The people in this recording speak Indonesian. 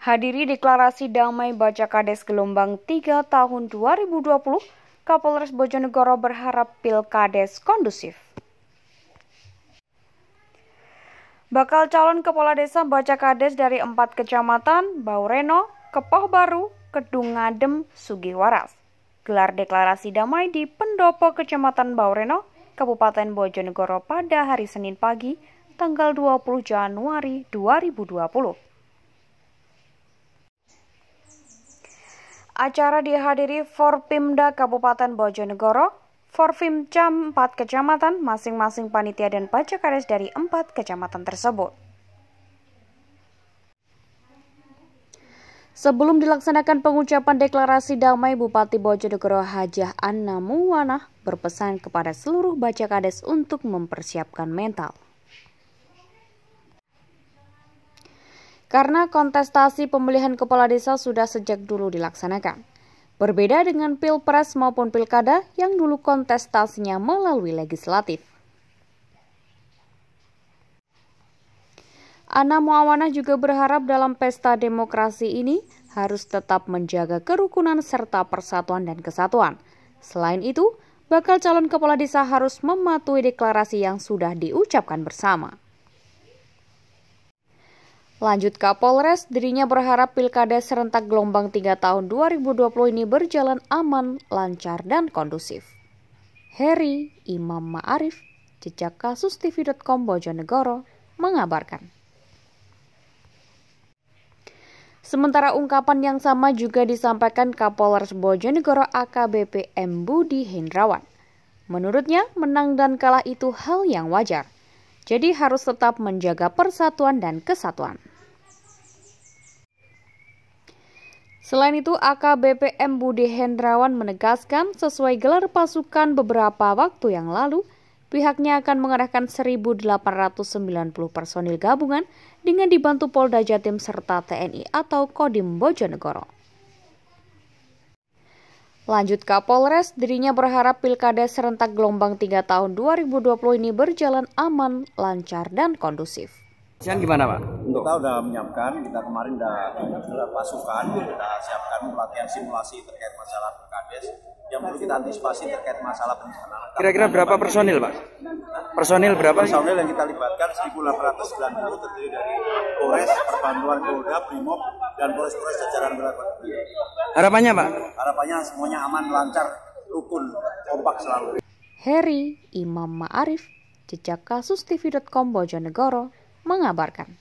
Hadiri deklarasi damai Baca Kades Gelombang 3 tahun 2020, Kapolres Bojonegoro berharap Pilkades kondusif. Bakal calon kepala desa Baca Kades dari empat kecamatan, Baureno, Kepoh Baru, Kedung Ngadem, Sugiwaras. Gelar deklarasi damai di Pendopo Kecamatan Baureno, Kabupaten Bojonegoro pada hari Senin pagi, tanggal 20 Januari 2020. Acara dihadiri Forpimda Kabupaten Bojonegoro, Cam 4 kecamatan, masing-masing panitia dan kades dari 4 kecamatan tersebut. Sebelum dilaksanakan pengucapan deklarasi damai Bupati Bojonegoro Hajah Anna Muwana berpesan kepada seluruh baca kades untuk mempersiapkan mental. karena kontestasi pemilihan kepala desa sudah sejak dulu dilaksanakan. Berbeda dengan pilpres maupun pilkada yang dulu kontestasinya melalui legislatif. Ana Muawana juga berharap dalam pesta demokrasi ini harus tetap menjaga kerukunan serta persatuan dan kesatuan. Selain itu, bakal calon kepala desa harus mematuhi deklarasi yang sudah diucapkan bersama. Lanjut Kapolres, dirinya berharap pilkada serentak gelombang 3 tahun 2020 ini berjalan aman, lancar, dan kondusif. Heri Imam Ma'arif, jejak kasus TV.com Bojonegoro, mengabarkan. Sementara ungkapan yang sama juga disampaikan Kapolres Bojonegoro AKBP M. Budi Hendrawan. Menurutnya, menang dan kalah itu hal yang wajar. Jadi harus tetap menjaga persatuan dan kesatuan. Selain itu, AKBPM Budi Hendrawan menegaskan sesuai gelar pasukan beberapa waktu yang lalu, pihaknya akan mengerahkan 1.890 personil gabungan dengan dibantu Polda Jatim serta TNI atau Kodim Bojonegoro. Lanjut Kapolres, dirinya berharap pilkada serentak gelombang 3 tahun 2020 ini berjalan aman, lancar, dan kondusif. Siang gimana Pak? Kita sudah menyiapkan, kita kemarin sudah pasukan, kita siapkan pelatihan simulasi terkait masalah Pilkades yang perlu kita antisipasi terkait masalah bencana. Kira-kira berapa personil Pak? Personil berapa? Personil yang kita libatkan 1.890 terdiri dari Polres, Perbantuan Polda, Brimob, dan Polres-Polres jajaran berapa. Harapannya Pak? Harapannya semuanya aman, lancar, rukun, kompak selalu. Heri Imam Ma'arif, jejak kasus TV.com Bojonegoro, mengabarkan.